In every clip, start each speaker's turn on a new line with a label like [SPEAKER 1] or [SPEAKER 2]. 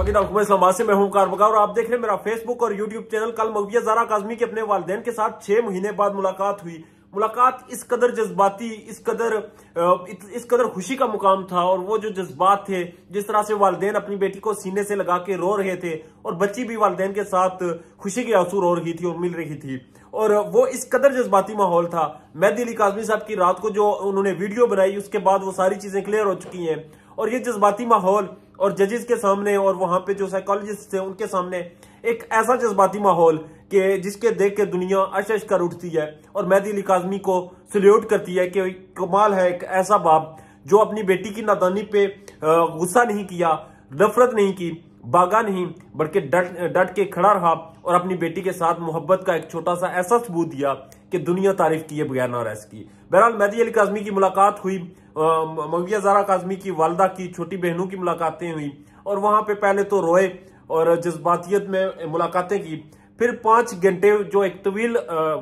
[SPEAKER 1] बाकी डॉक्टर से मैं हूं कारबगा और आप देख रहे हैं मेरा फेसबुक और यूट्यूब चैनल कल मविया जारा काजमी के अपने वाले के साथ छह महीने बाद मुलाकात हुई मुलाकात इस कदर जज्बाती इस कदर इस कदर खुशी का मुकाम था और वो जो जज्बात थे जिस तरह से वालदेन अपनी बेटी को सीने से लगा के रो रहे थे और बच्ची भी वालदेन के साथ खुशी के आंसू रो रही थी और मिल रही थी और वो इस कदर जज्बाती माहौल था मैं दिली काजमी साहब की रात को जो उन्होंने वीडियो बनाई उसके बाद वो सारी चीजें क्लियर हो चुकी हैं और ये जज्बाती माहौल और जजेस के सामने और वहां पे जो साइकोलॉजिस्ट थे उनके सामने एक ऐसा जज्बाती माहौल कि जिसके देख के दुनिया अशश कर उठती है और मेहदी अली काजमी को सल्यूट करती है कि कमाल है एक ऐसा बाप जो अपनी बेटी की नादानी पे गुस्सा नहीं किया नफरत नहीं की बागा नहीं बल्कि डट डट के खड़ा रहा और अपनी बेटी के साथ मोहब्बत का एक छोटा सा ऐसा सबूत दिया कि दुनिया तारीफ किए बगैर ना रह सकी बहरहाल मेहदी अली काजमी की मुलाकात हुई मंगिया जारा काजमी की वालदा की छोटी बहनों की मुलाकातें हुई और वहां पे पहले तो रोए और जज्बातियत में मुलाकातें की फिर पांच घंटे जो एक तवील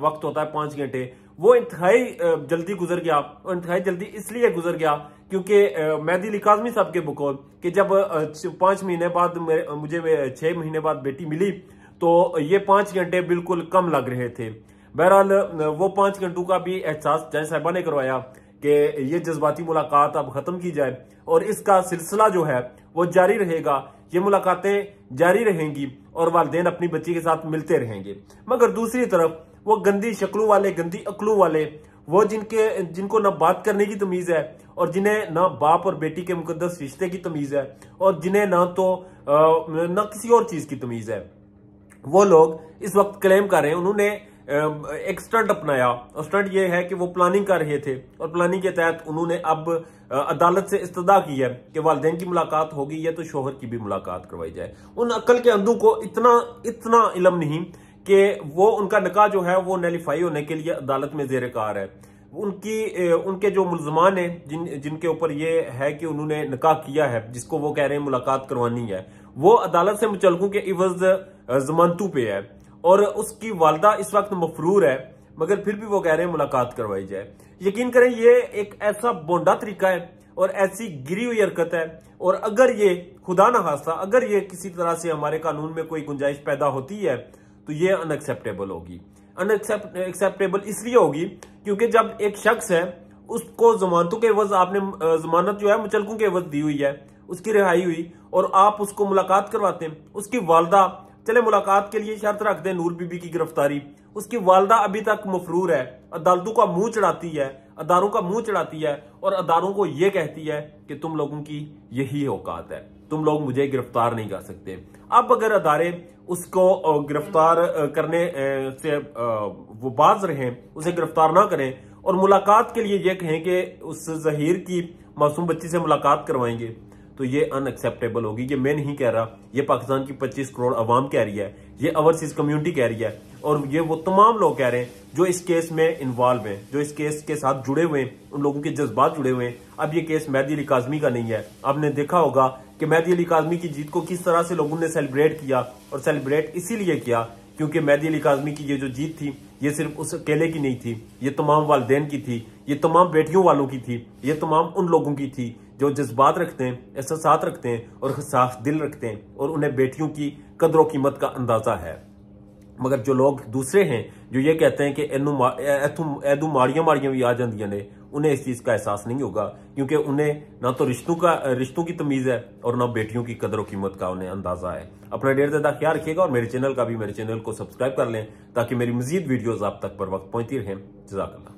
[SPEAKER 1] वक्त होता है पांच घंटे वो इंतहाई जल्दी गुजर गया इंतहाई जल्दी इसलिए गुजर गया क्योंकि मेहदी अली काजमी साहब के बकौल कि जब पांच महीने बाद मुझे छह महीने बाद बेटी मिली तो ये पांच घंटे बिल्कुल कम लग रहे थे बहरहाल वो पांच घंटों का भी एहसास जज साहबा ने करवाया कि ये जज्बाती मुलाकात अब खत्म की जाए और इसका सिलसिला जो है वो जारी रहेगा ये मुलाकातें जारी रहेंगी और वालदेन अपनी बच्ची के साथ मिलते रहेंगे मगर दूसरी तरफ वो गंदी शक्लों वाले गंदी अकलों वाले वो जिनके जिनको ना बात करने की तमीज़ है और जिन्हें ना बाप और बेटी के मुकदस रिश्ते की तमीज़ है और जिन्हें ना तो ना किसी और चीज़ की तमीज़ है वो लोग इस वक्त क्लेम कर रहे हैं उन्होंने एक स्टंट अपनाया और स्टंट ये है कि वो प्लानिंग कर रहे थे और प्लानिंग के तहत उन्होंने अब अदालत से इस्तदा की है कि वालदेन की मुलाकात होगी या तो शोहर की भी मुलाकात करवाई जाए उन अक्ल के अंधों को इतना इतना इलम नहीं कि वो उनका निकाह जो है वो नेलीफाई होने के लिए अदालत में जेर कार है उनकी उनके जो मुलजमान हैं जिन जिनके ऊपर ये है कि उन्होंने निकाह किया है जिसको वो कह रहे हैं मुलाकात करवानी है वो अदालत से मुचलकों के इवज जमानतू पे है और उसकी वालदा इस वक्त मफरूर है मगर फिर भी वो कह रहे हैं मुलाकात करवाई जाए यकीन करें ये एक ऐसा बोंडा तरीका है और ऐसी गिरी हुई हरकत है और अगर ये खुदा ना हादसा अगर ये किसी तरह से हमारे कानून में कोई गुंजाइश पैदा होती है तो ये अनएक्सेप्टेबल होगी अनएक्सेप्टेबल इसलिए होगी क्योंकि जब एक शख्स है उसको जमानतों के वज आपने जमानत जो है मुचलकों के वज दी हुई है उसकी रिहाई हुई और आप उसको मुलाकात करवाते हैं उसकी वालदा चले मुलाकात के लिए शर्त रख दे नूर बीबी की गिरफ्तारी उसकी वालदा अभी तक मफरूर है अदालतों का मुंह चढ़ाती है अदारों का मुंह चढ़ाती है और अदारों को यह कहती है कि तुम लोगों की यही औकात है तुम लोग मुझे गिरफ्तार नहीं कर सकते अब अगर अदारे उसको गिरफ्तार करने से वो बाज रहे उसे गिरफ्तार ना करें और मुलाकात के लिए यह कहें कि उस जहीर की मासूम बच्ची से मुलाकात करवाएंगे तो ये अनएक्सेप्टेबल होगी ये मैं नहीं कह रहा ये पाकिस्तान की 25 करोड़ अवाम कह रही है ये ओवरसीज कम्युनिटी कह रही है और ये वो तमाम लोग कह रहे हैं जो इस केस में इन्वॉल्व हैं जो इस केस के साथ जुड़े हुए हैं उन लोगों के जज्बात जुड़े हुए हैं अब ये केस मेहदी अली काजमी का नहीं है आपने देखा होगा कि मेहदी अली काजमी की जीत को किस तरह से लोगों ने सेलिब्रेट किया और सेलिब्रेट इसीलिए किया क्योंकि मेहदी अली काजमी की ये जो जीत थी ये सिर्फ उस अकेले की नहीं थी ये तमाम वालदेन की थी ये तमाम बेटियों वालों की थी ये तमाम उन लोगों की थी जो जज्बात रखते हैं एहसास रखते हैं और साफ दिल रखते हैं और उन्हें बेटियों की कदरों कीमत का अंदाज़ा है मगर जो लोग दूसरे हैं जो ये कहते हैं कि ऐदू माड़ियाँ माड़िया भी आ जाए ने उन्हें इस चीज़ का एहसास नहीं होगा क्योंकि उन्हें ना तो रिश्तों का रिश्तों की तमीज़ है और ना बेटियों की कदर कीमत का उन्हें अंदाज़ा है अपना डेढ़ ज़्यादा ख्याल रखिएगा और मेरे चैनल का भी मेरे चैनल को सब्सक्राइब कर लें ताकि मेरी मजीद वीडियोज़ आप तक पर वक्त पहुँचती रहें जजाकल्ला